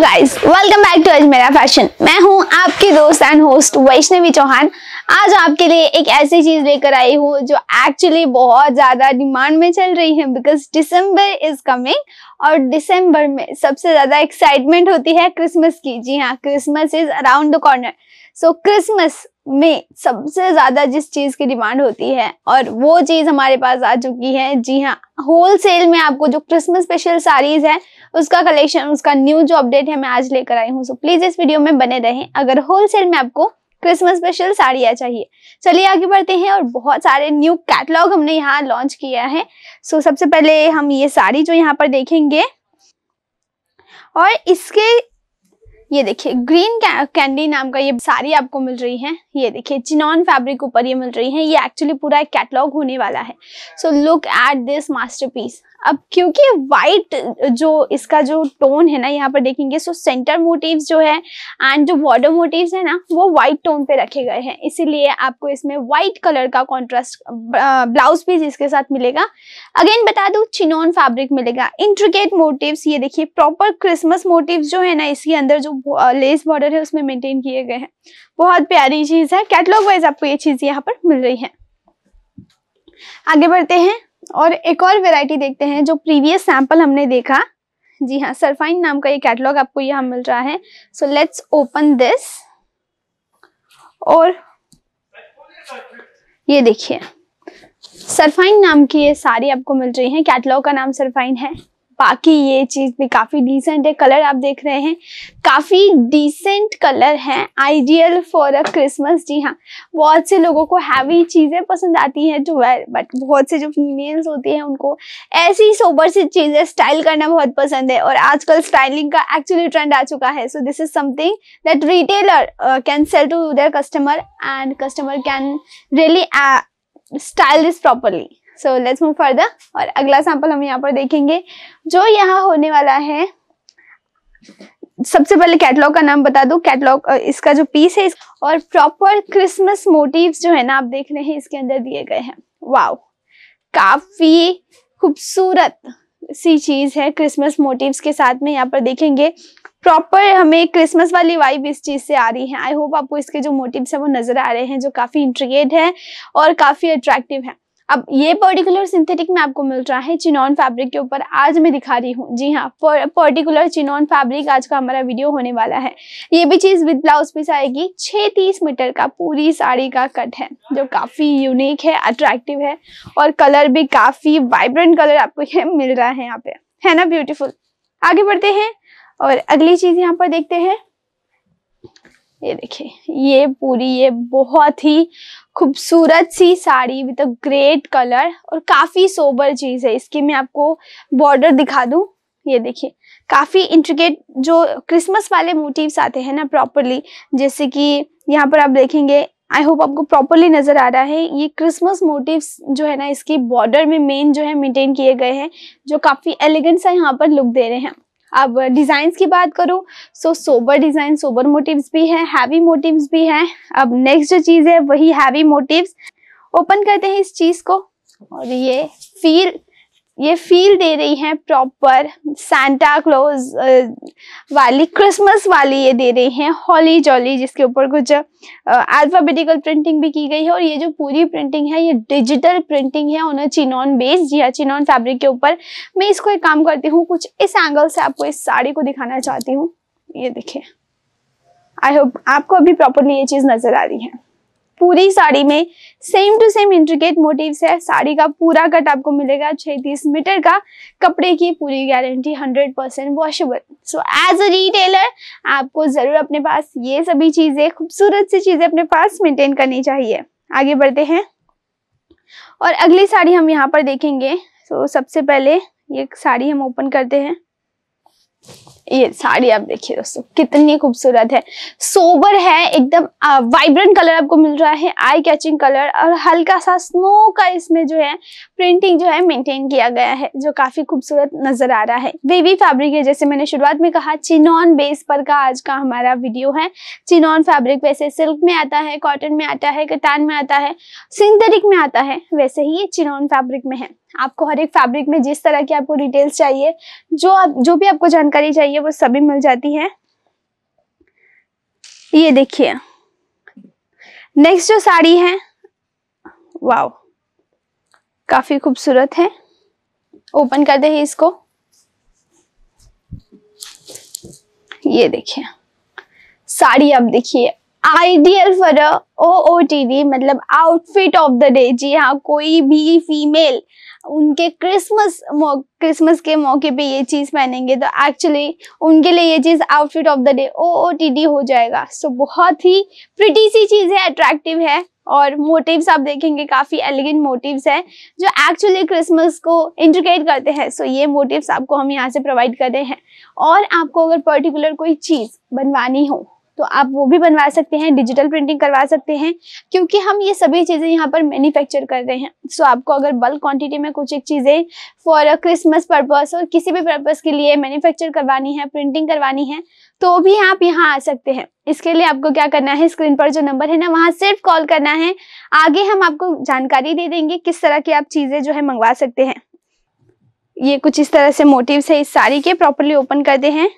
guys welcome back to Ajmera fashion मैं हूं आपकी दोस्त एंड होस्ट वैष्णवी चौहान आज आपके लिए एक ऐसी चीज लेकर आई हूँ जो एक्चुअली बहुत ज्यादा डिमांड में चल रही है बिकॉज दिसंबर इज कमिंग और दिसंबर में सबसे ज्यादा एक्साइटमेंट होती है क्रिसमस की जी हाँ Christmas is around the corner so Christmas में सबसे ज़्यादा जिस चीज़ की डिमांड होती है और वो चीज़ हमारे पास आ चुकी है जी हाँ होल सेल में आपको जो क्रिसमस स्पेशल साड़ीज़ है उसका कलेक्शन उसका न्यू जो अपडेट है मैं आज लेकर आई हूँ सो प्लीज़ इस वीडियो में बने रहें अगर होलसेल में आपको क्रिसमस स्पेशल साड़ियाँ चाहिए चलिए आगे बढ़ते हैं और बहुत सारे न्यू कैटलॉग हमने यहाँ लॉन्च किया है सो सबसे पहले हम ये साड़ी जो यहाँ पर देखेंगे और इसके ये देखिए ग्रीन कैंडी नाम का ये साड़ी आपको मिल रही है ये देखिए चिनॉन फैब्रिक ऊपर ये मिल रही है ये एक्चुअली पूरा एक कैटलॉग होने वाला है so look at this masterpiece अब क्योंकि वाइट जो इसका जो टोन है ना यहाँ पर देखेंगे सो सेंटर मोटिव्स जो है एंड जो बॉर्डर मोटिव्स है ना वो वाइट टोन पे रखे गए हैं इसीलिए आपको इसमें वाइट कलर का कॉन्ट्रास्ट ब्लाउज पीस इसके साथ मिलेगा अगेन बता दू चिनोन फैब्रिक मिलेगा इंट्रिकेट मोटिव्स ये देखिए प्रॉपर क्रिसमस मोटिव जो है ना इसके अंदर जो लेस बॉर्डर है उसमें मेंटेन किए गए हैं बहुत प्यारी चीज़ है कैटलॉग वाइज आपको ये चीज़ यहाँ पर मिल रही है आगे बढ़ते हैं और एक और वेराइटी देखते हैं जो प्रीवियस सैंपल हमने देखा जी हाँ सरफाइन नाम का ये कैटलॉग आपको यहाँ मिल रहा है सो लेट्स ओपन दिस और ये देखिए सरफाइन नाम की ये सारी आपको मिल रही है कैटलॉग का नाम सरफाइन है बाकी ये चीज़ भी काफ़ी डिसेंट है कलर आप देख रहे हैं काफ़ी डिसेंट कलर है आइडियल फॉर अ क्रिसमस जी हाँ बहुत से लोगों को हैवी चीज़ें पसंद आती हैं टू वेयर बट बहुत से जो फीमेल्स होती हैं उनको ऐसी सोबर सी चीज़ें स्टाइल करना बहुत पसंद है और आजकल स्टाइलिंग का एक्चुअली ट्रेंड आ चुका है so this is something that retailer can sell to their customer and customer can really style this properly so let's move further और अगला सैंपल हम यहाँ पर देखेंगे जो यहाँ होने वाला है सबसे पहले कैटलॉग का नाम बता दू कैटलॉग इसका जो पीस है और प्रॉपर क्रिसमस मोटिव्स जो है ना आप देख रहे हैं इसके अंदर दिए गए हैं वाओ काफी खूबसूरत सी चीज है क्रिसमस मोटिव्स के साथ में यहाँ पर देखेंगे प्रॉपर हमें क्रिसमस वाली वाइब इस चीज़ से आ रही है आई होप आपको इसके जो मोटिव्स है वो नज़र आ रहे हैं जो काफ़ी इंट्रिगेट है और काफ़ी अट्रैक्टिव है अब ये पर्टिकुलर सिंथेटिक में आपको मिल रहा है चिनॉन फैब्रिक के ऊपर आज मैं दिखा रही हूँ जी हाँ पर्टिकुलर चिनॉन फैब्रिक आज का हमारा वीडियो होने वाला है ये भी चीज़ विद ब्लाउज पीस आएगी छह तीस मीटर का पूरी साड़ी का कट है जो काफ़ी यूनिक है अट्रैक्टिव है और कलर भी काफ़ी वाइब्रेंट कलर आपको यह मिल रहा है यहाँ पे है ना ब्यूटिफुल आगे बढ़ते हैं और अगली चीज़ यहाँ पर देखते हैं ये देखिए ये पूरी ये बहुत ही खूबसूरत सी sari with a great colour और काफ़ी सोबर चीज़ है इसकी मैं आपको बॉर्डर दिखा दूँ ये देखिए काफ़ी इंट्रिकेट जो क्रिसमस वाले मोटिव्स आते हैं ना प्रॉपरली जैसे कि यहाँ पर आप देखेंगे आई होप आपको प्रॉपरली नज़र आ रहा है ये क्रिसमस मोटिव्स जो है ना इसकी बॉर्डर में मेन जो है मेंटेन किए गए हैं जो काफ़ी एलिगेंट सा यहाँ पर लुक दे रहे हैं अब डिज़ाइंस की बात करूँ so sober design sober motifs भी हैं हैवी मोटिव्स भी हैं अब नेक्स्ट जो चीज़ है वही हैवी मोटिव्स ओपन करते हैं इस चीज़ को और ये फिर ये फील दे रही हैं प्रॉपर सेंटा क्लोज वाली क्रिसमस वाली ये दे रही हैं हॉली जॉली जिसके ऊपर कुछ अल्फ़ाबेटिकल प्रिंटिंग भी की गई है और ये जो पूरी प्रिंटिंग है ये डिजिटल प्रिंटिंग है ऑन चिनॉन बेस्ड या चिनॉन फैब्रिक के ऊपर मैं इसको एक काम करती हूँ कुछ इस एंगल से आपको इस साड़ी को दिखाना चाहती हूँ ये देखिए आई होप आपको अभी प्रॉपरली ये चीज़ नज़र आ रही है पूरी साड़ी में same to same intricate motif है साड़ी का पूरा कट आपको मिलेगा छत्तीस मीटर का कपड़े की पूरी guarantee hundred percent washable so as a retailer आपको ज़रूर अपने पास ये सभी चीज़ें खूबसूरत सी चीज़ें अपने पास मेंटेन करनी चाहिए आगे बढ़ते हैं और अगली साड़ी हम यहाँ पर देखेंगे तो so, सबसे पहले ये साड़ी हम ओपन करते हैं ये साड़ी आप देखिए दोस्तों कितनी खूबसूरत है सोबर है एकदम वाइब्रेंट कलर आपको मिल रहा है आई कैचिंग कलर और हल्का सा स्नो का इसमें जो है प्रिंटिंग जो है मेंटेन किया गया है जो काफी खूबसूरत नजर आ रहा है वेवी फैब्रिक है जैसे मैंने शुरुआत में कहा चिनॉन बेस पर का आज का हमारा वीडियो है चिनॉन फैब्रिक वैसे सिल्क में आता है कॉटन में आता है कटान में आता है सिंथेटिक में आता है वैसे ही ये चिनॉन फैब्रिक में है आपको हर एक फैब्रिक में जिस तरह की आपको डिटेल्स चाहिए जो आप जो भी आपको जानकारी चाहिए चाहिए वो सभी मिल जाती है ये देखिए नेक्स्ट जो साड़ी है वाओ काफी खूबसूरत है ओपन करते हैं इसको ये देखिए साड़ी अब देखिए आइडियल फॉर अ ओओटीडी मतलब आउटफिट ऑफ द डे जी हाँ कोई भी फीमेल उनके क्रिसमस क्रिसमस के मौके पे ये चीज़ पहनेंगे तो एक्चुअली उनके लिए ये चीज़ outfit of the day OOTD हो जाएगा सो so, बहुत ही प्रिटी सी चीज़ है अट्रैक्टिव है और मोटिव्स आप देखेंगे काफ़ी एलिगेंट मोटिव्स हैं जो एक्चुअली क्रिसमस को इंडिकेट करते हैं सो so, ये मोटिव्स आपको हम यहाँ से प्रोवाइड कर रहे हैं और आपको अगर पर्टिकुलर कोई चीज़ बनवानी हो तो आप वो भी बनवा सकते हैं डिजिटल प्रिंटिंग करवा सकते हैं क्योंकि हम ये सभी चीज़ें यहाँ पर मैन्युफैक्चर कर रहे हैं सो आपको अगर बल्क क्वांटिटी में कुछ एक चीज़ें फॉर क्रिसमस पर्पस और किसी भी पर्पस के लिए मैन्युफैक्चर करवानी है प्रिंटिंग करवानी है तो भी आप यहाँ आ सकते हैं इसके लिए आपको क्या करना है स्क्रीन पर जो नंबर है ना वहाँ सिर्फ कॉल करना है आगे हम आपको जानकारी दे देंगे किस तरह की आप चीज़ें जो है मंगवा सकते हैं ये कुछ इस तरह से मोटिव्स है इस साड़ी के प्रॉपरली ओपन करते हैं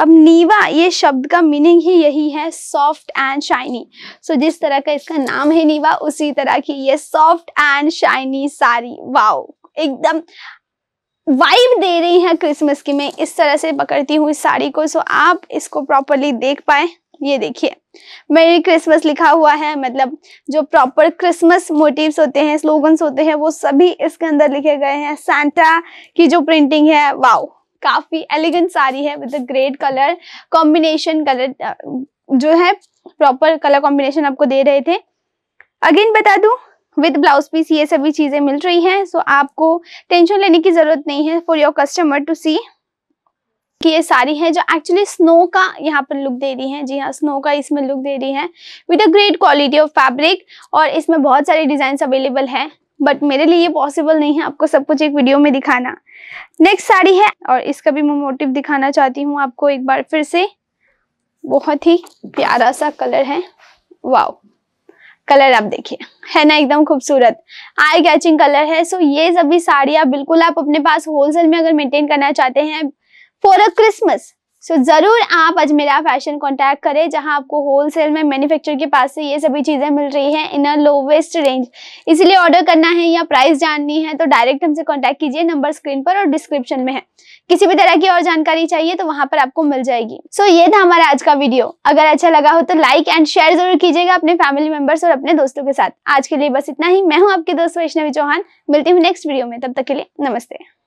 अब नीवा ये शब्द का मीनिंग ही यही है सॉफ्ट एंड शाइनी सो जिस तरह का इसका नाम है नीवा उसी तरह की ये soft and shiny sari wow एकदम वाइब दे रही है क्रिसमस की मैं इस तरह से पकड़ती हूँ इस साड़ी को सो आप इसको प्रॉपरली देख पाए ये देखिए मेरी क्रिसमस लिखा हुआ है मतलब जो प्रॉपर क्रिसमस मोटिव्स होते हैं स्लोगन्स होते हैं वो सभी इसके अंदर लिखे गए हैं सैंटा की जो प्रिंटिंग है वाओ काफ़ी एलिगेंट साड़ी है with great colour combination colour जो है प्रॉपर कलर कॉम्बिनेशन आपको दे रहे थे अगेन बता दू विद ब्लाउज पीस ये सभी चीज़ें मिल रही हैं सो so, आपको टेंशन लेने की ज़रूरत नहीं है for your customer to see कि ये साड़ी है जो एक्चुअली स्नो का यहाँ पर लुक दे रही है जी हाँ स्नो का इसमें लुक दे रही है with a great quality of fabric और इसमें बहुत सारे डिज़ाइन अवेलेबल हैं बट मेरे लिए ये पॉसिबल नहीं है आपको सब कुछ एक वीडियो में दिखाना नेक्स्ट साड़ी है और इसका भी मैं मोटिव दिखाना चाहती हूँ आपको एक बार फिर से बहुत ही प्यारा सा कलर है वाओ कलर आप देखिए है ना एकदम खूबसूरत आई कैचिंग कलर है सो ये सभी साड़ियाँ बिल्कुल आप अपने पास होलसेल में अगर मेंटेन करना चाहते हैं for a Christmas so so, ज़रूर आप अजमेरा फैशन कॉन्टैक्ट करें जहां आपको होलसेल में मैन्युफैक्चर के पास से ये सभी चीज़ें मिल रही हैं इन लोवेस्ट रेंज इसीलिए ऑर्डर करना है या प्राइस जाननी है तो डायरेक्ट हमसे कॉन्टैक्ट कीजिए नंबर स्क्रीन पर और डिस्क्रिप्शन में है किसी भी तरह की और जानकारी चाहिए तो वहाँ पर आपको मिल जाएगी सो so, ये था हमारा आज का वीडियो अगर अच्छा लगा हो तो लाइक एंड शेयर जरूर कीजिएगा अपने फैमिली मेम्बर्स और अपने दोस्तों के साथ आज के लिए बस इतना ही मैं हूँ आपके दोस्त वैष्णवी चौहान मिलती हूँ नेक्स्ट वीडियो में तब तक के लिए नमस्ते